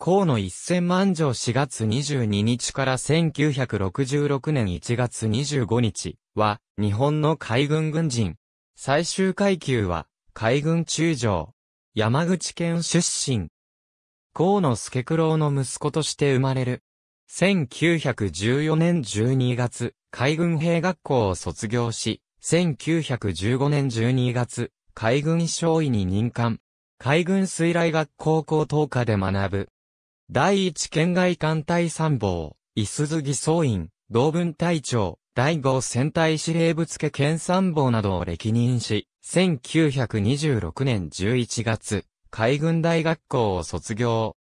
河野一千万条4月22日から1966年1月25日は、日本の海軍軍人。最終階級は、海軍中将。山口県出身。河野助九郎の息子として生まれる。1914年12月、海軍兵学校を卒業し、1915年12月、海軍少尉に任官。海軍水雷学校高等科で学ぶ。第一県外艦隊参謀、伊鈴木総員、同文隊長、第五戦隊司令部付県参謀などを歴任し、1926年11月、海軍大学校を卒業。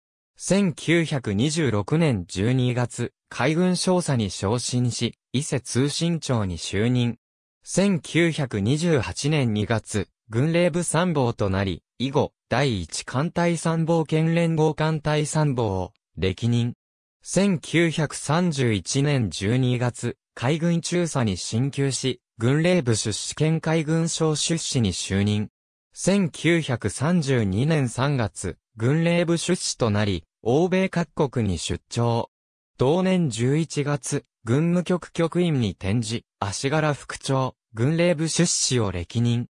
1926年12月、海軍少佐に昇進し、伊勢通信長に就任。1928年2月、軍令部参謀となり、以後、第一艦隊参謀県連合艦隊参謀を、歴任。1931年12月、海軍中佐に進級し、軍令部出資県海軍省出資に就任。1932年3月、軍令部出資となり、欧米各国に出張。同年11月、軍務局局員に転じ、足柄副長、軍令部出資を歴任。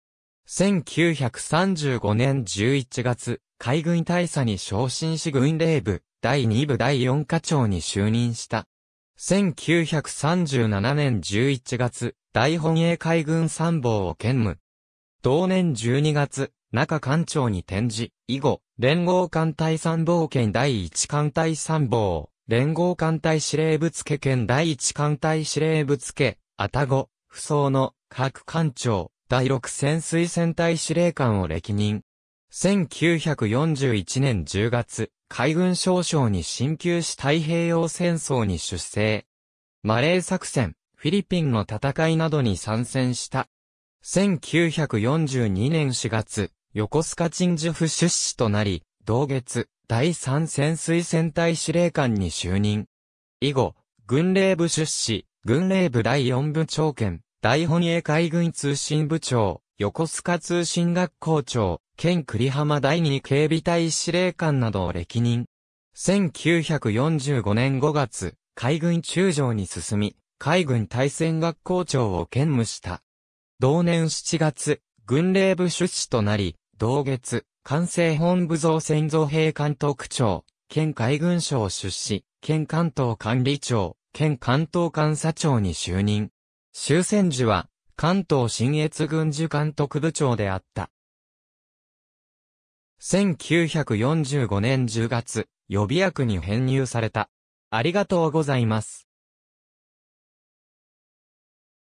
1935年11月、海軍大佐に昇進し軍令部、第2部第4課長に就任した。1937年11月、大本営海軍参謀を兼務。同年12月、中艦長に転じ、以後、連合艦隊参謀兼第1艦隊参謀、連合艦隊司令部付兼第1艦隊司令部付、あたご、不装の各艦長、第6潜水戦隊司令官を歴任。1941年10月、海軍少将に進級し太平洋戦争に出征。マレー作戦、フィリピンの戦いなどに参戦した。1942年4月、横須賀鎮守府出資となり、同月、第3潜水戦隊司令官に就任。以後、軍令部出資、軍令部第4部長兼、大本営海軍通信部長、横須賀通信学校長、県栗浜第二警備隊司令官などを歴任。1945年5月、海軍中将に進み、海軍対戦学校長を兼務した。同年7月、軍令部出資となり、同月、完成本部造船造兵監督長、県海軍省出資、県関東管理庁、県関東監査庁に就任。終戦時は、関東新越軍事監督部長であった。1945年10月、予備役に編入された。ありがとうございます。